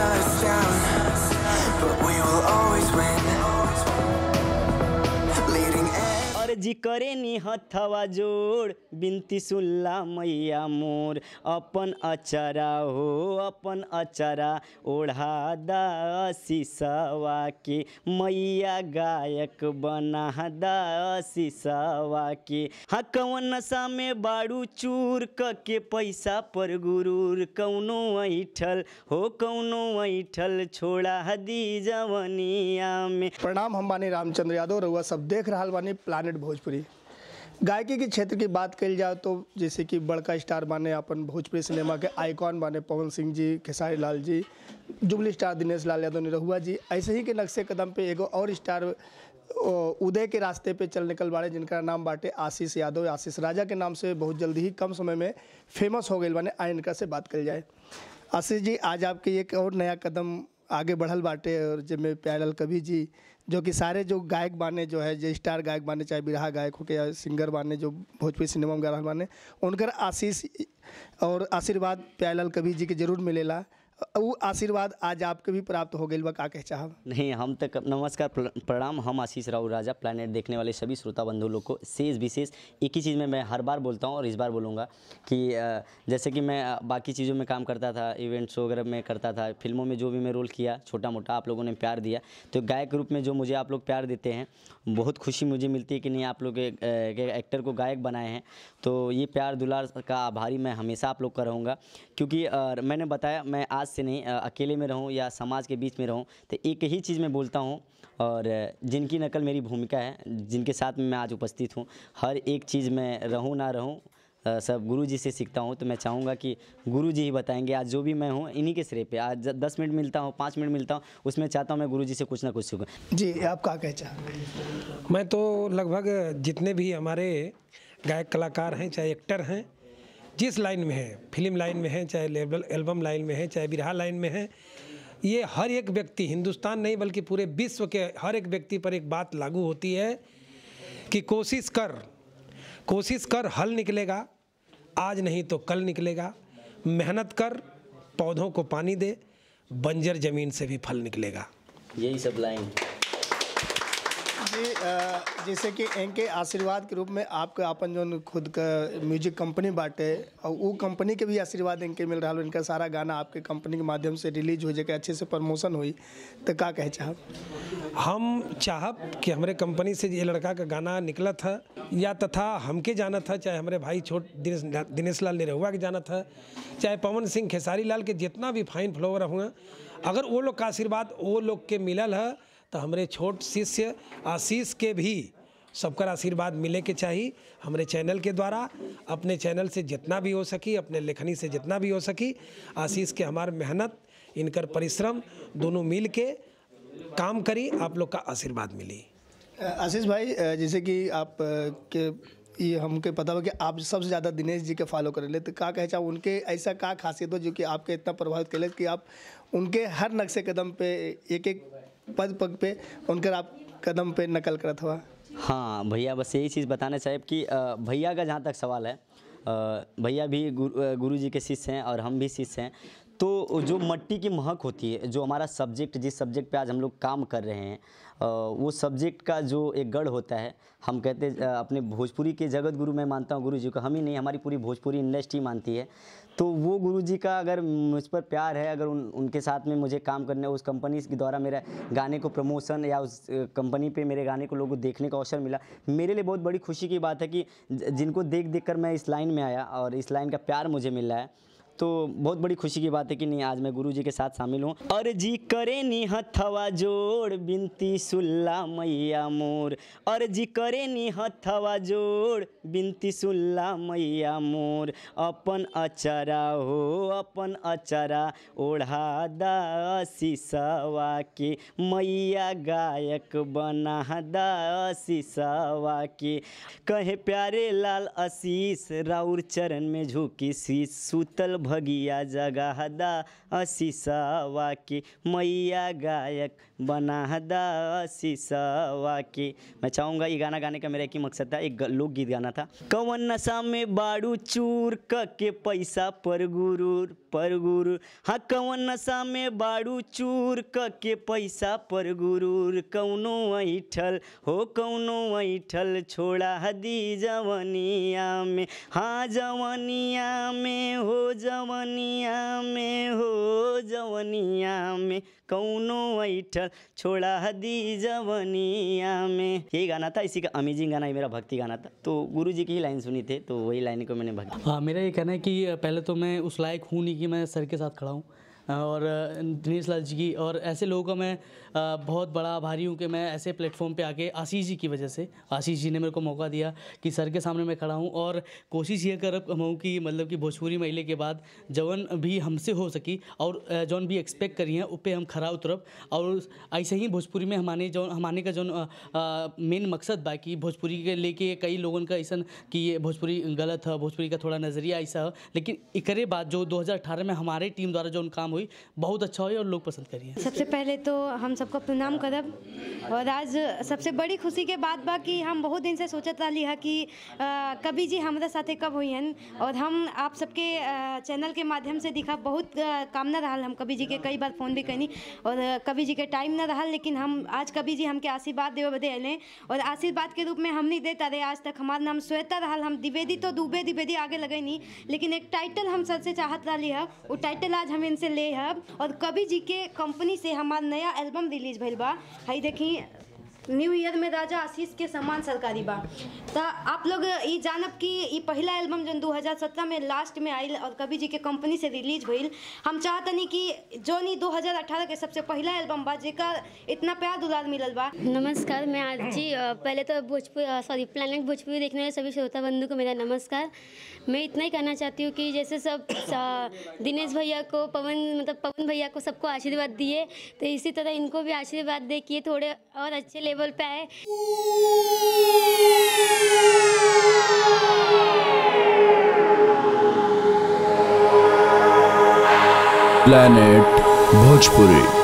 nice जी करे नी हथवा जोड़ बिनती सुल्ला मैया मोर अपन अचरा हो अपन अचरा ओढ़ा सवा के मैया गायक बना सवा के हाँ कौन नशा में बाड़ू चूर के पैसा पर गुरूर कौनो ऐठल हो कौनो ऐठल छोड़ा हदी जवनिया में प्रणाम हम बानी रामचंद्र यादव रउआ सब देख रहा बानी भोज भोजपुरी गायकी के क्षेत्र की बात कही जाए तो जैसे कि बड़का स्टार माने अपन भोजपुरी सिनेमा के आइकॉन माने पवन सिंह जी खेसारी लाल जी जुबली स्टार दिनेश लाल यादव निरहुआ जी ऐसे ही के नक्शे कदम पे एगो और स्टार उदय के रास्ते पे चल निकल बाड़े जिनका नाम बाटे आशीष यादव आशीष राजा के नाम से बहुत जल्दी ही कम समय में फेमस हो गए माने आ इनका से बात करी जाए आशीष जी आज आपके एक और नया कदम आगे बढ़ल बाटे और जिनमें प्यारल कवि जी जो कि सारे जो गायक बने जो है जो स्टार गायक बाने चाहे बिरहा गायक हो के या सिंगर बाने जो भोजपुरी सिनेमा में गा बने उनकर आशीष और आशीर्वाद प्यालाल कवि जी के जरूर मिलेला वो आशीर्वाद आज आपके भी प्राप्त हो गई का कह चाह नहीं हम तक नमस्कार प्रणाम हम आशीष राव राजा प्लानेट देखने वाले सभी श्रोता बंधु लोग को शेष विशेष एक ही चीज़ में मैं हर बार बोलता हूँ और इस बार बोलूँगा कि जैसे कि मैं बाकी चीज़ों में काम करता था इवेंट्स वगैरह में करता था फिल्मों में जो भी मैं रोल किया छोटा मोटा आप लोगों ने प्यार दिया तो गायक रूप में जो मुझे आप लोग प्यार देते हैं बहुत खुशी मुझे मिलती है कि नहीं आप लोग एक्टर को गायक बनाए हैं तो ये प्यार दुलार का आभारी मैं हमेशा आप लोग का रहूँगा क्योंकि मैंने बताया मैं आज से नहीं अकेले में रहूँ या समाज के बीच में रहूँ तो एक ही चीज़ मैं बोलता हूँ और जिनकी नकल मेरी भूमिका है जिनके साथ में मैं आज उपस्थित हूँ हर एक चीज़ में रहूँ ना रहूँ सब गुरु जी से सीखता हूँ तो मैं चाहूँगा कि गुरु जी ही बताएंगे आज जो भी मैं हूँ इन्हीं के सिरे पे आज दस मिनट मिलता हूँ पाँच मिनट मिलता हूँ उसमें चाहता हूँ मैं गुरु जी से कुछ ना कुछ सीखूँ जी आप क्या कह चाहेंगे मैं तो लगभग जितने भी हमारे गायक कलाकार हैं चाहे एक्टर हैं जिस लाइन में है फिल्म लाइन में है चाहे एल्बम लाइन में है चाहे बिरहा लाइन में है ये हर एक व्यक्ति हिंदुस्तान नहीं बल्कि पूरे विश्व के हर एक व्यक्ति पर एक बात लागू होती है कि कोशिश कर कोशिश कर हल निकलेगा आज नहीं तो कल निकलेगा मेहनत कर पौधों को पानी दे बंजर ज़मीन से भी फल निकलेगा यही सब लाइन जी जैसे कि इनके आशीर्वाद के रूप में आपके अपन जो खुद का म्यूजिक कंपनी बांटे और वो कंपनी के भी आशीर्वाद इनके मिल रहा है इनका सारा गाना आपके कंपनी के माध्यम से रिलीज हो जाए अच्छे से प्रमोशन हुई तो क्या कहे चाहब हम चाहब कि हमारे कंपनी से ये लड़का का गाना निकला था या तथा हमके जाना था चाहे हमारे भाई छोट दिनेश दिनेश लाल निरहुआ के जाना था चाहे पवन सिंह खेसारी लाल के जितना भी फाइन फ्लोवर हुआ अगर वो लोग का आशीर्वाद वो लोग के मिलल है तो हमारे छोट शिष्य आशीष के भी सबका आशीर्वाद मिले के चाहिए हमारे चैनल के द्वारा अपने चैनल से जितना भी हो सकी अपने लेखनी से जितना भी हो सकी आशीष के हमारे मेहनत इनकर परिश्रम दोनों मिल के काम करी आप लोग का आशीर्वाद मिली आशीष भाई जैसे कि आप के ये हमके पता हो कि आप सबसे ज़्यादा दिनेश जी के फॉलो कर ले तो क्या कह चाहो उनके ऐसा क्या खासियत हो जो कि आपके इतना प्रभावित कर ले कि आप उनके हर नक्शे कदम पे एक एक पद पग पे उनकर आप कदम पे नकल करत हुआ हाँ भैया बस यही चीज़ बताना साहब कि भैया का जहाँ तक सवाल है भैया भी गुरु, गुरु जी के शिष्य हैं और हम भी शिष्य हैं तो जो मट्टी की महक होती है जो हमारा सब्जेक्ट जिस सब्जेक्ट पे आज हम लोग काम कर रहे हैं वो सब्जेक्ट का जो एक गढ़ होता है हम कहते हैं अपने भोजपुरी के जगत गुरु मैं मानता हूँ गुरु जी को हम ही नहीं हमारी पूरी भोजपुरी इंडस्ट्री मानती है तो वो गुरु जी का अगर मुझ पर प्यार है अगर उन उनके साथ में मुझे काम करने उस कंपनी के द्वारा मेरा गाने को प्रमोशन या उस कंपनी पे मेरे गाने को लोगों को देखने का अवसर मिला मेरे लिए बहुत बड़ी खुशी की बात है कि जिनको देख देख कर मैं इस लाइन में आया और इस लाइन का प्यार मुझे मिला है तो बहुत बड़ी खुशी की बात है कि नहीं आज मैं गुरु जी के साथ शामिल हूँ जी करे नी हथवा जोड़ बिनती सुल्ला मैया मोर जी करे नी हथवा जोड़ बिनती सुल्ला मैया मोर अपन अचरा हो अपन अचरा ओढ़ा सवा के मैया गायक बना सवा के कहे प्यारे लाल आशीष राउर चरण में झुकी सी सुतल भगिया जगाहदा अशीषवा के मैया गायक बनाहदा अशीषवा के मैं चाहूँगा ये गाना गाने का मेरा एक ही मकसद था एक लोकगीत गाना था कवन नशा में बाड़ू चूर क के पैसा पर गुरूर पर गुरूर हाँ कवन नशा में बाड़ू चूर के पैसा पर गुरूर कौनो ऐठल हो कौनो ऐठल छोड़ा हदी जवनिया में हाँ जवनिया में हो जा जवनिया में हो जवनिया में कौनो ऐठल छोड़ा दी जवनिया में ये गाना था इसी का अमेजिंग गाना ये मेरा भक्ति गाना था तो गुरु जी की ही लाइन सुनी थे तो वही लाइन को मैंने भक्ति हाँ मेरा ये कहना है कि पहले तो मैं उस लायक हूँ नहीं कि मैं सर के साथ खड़ा हूँ और दिनेश लाल जी की और ऐसे लोगों का मैं बहुत बड़ा आभारी हूँ कि मैं ऐसे प्लेटफॉर्म पे आके आशीष जी की वजह से आशीष जी ने मेरे को मौका दिया कि सर के सामने मैं खड़ा हूँ और कोशिश ये कर हूँ कि मतलब कि भोजपुरी महीले के बाद जवन भी हमसे हो सकी और जौन भी एक्सपेक्ट करी है उस पर हम खड़ा उतरब और ऐसे ही भोजपुरी में हमारे जो हमारे का जो मेन मकसद बा कि भोजपुरी के लेके कई लोगों का ऐसा कि ये भोजपुरी गलत है भोजपुरी का थोड़ा नज़रिया ऐसा है लेकिन इकरे बाद जो दो में हमारे टीम द्वारा जो काम हुई हुई बहुत अच्छा हुई और लोग पसंद करिए सबसे पहले तो हम सबको प्रणाम करब और आज सबसे बड़ी खुशी के बात बा कि हम बहुत दिन से सोचत रही है कि कभी जी हमारे साथ कब हुई हैं और हम आप सबके चैनल के माध्यम से दिखा बहुत काम रहा हम कभी जी के कई बार फ़ोन भी करनी और कभी जी के टाइम न रहा लेकिन हम आज कभी जी हमके आशीर्वाद देवे बदे अलें और आशीर्वाद के रूप में हम नहीं देता रहे आज तक हमारा नाम श्वेता रहा हम द्विवेदी तो दुबे द्विवेदी आगे लगे नहीं लेकिन एक टाइटल हम सबसे चाहत रही है वो टाइटल आज हम इनसे ले प्ले है और कवि जी के कंपनी से हमारा नया एल्बम रिलीज भा बा हई देखी न्यू ईयर में राजा आशीष के सम्मान सरकारी बा तो आप लोग ये जानब कि ये पहला एल्बम जो 2017 में लास्ट में आई और कभी जी के कंपनी से रिलीज भइल हम चाहतनी कि जो ही 2018 के सबसे पहला एल्बम बा जेकर इतना प्यार दुलार मिलल बा नमस्कार मैं आज जी पहले तो भोजपुर सॉरी प्लानिंग भोजपुरी देखने वाले सभी श्रोता बंधु को मेरा नमस्कार मैं इतना ही कहना चाहती हूँ कि जैसे सब दिनेश भैया को पवन मतलब पवन भैया को सबको आशीर्वाद दिए तो इसी तरह इनको भी आशीर्वाद दे किए थोड़े और अच्छे लेवल पे आए प्लैनेट भोजपुरी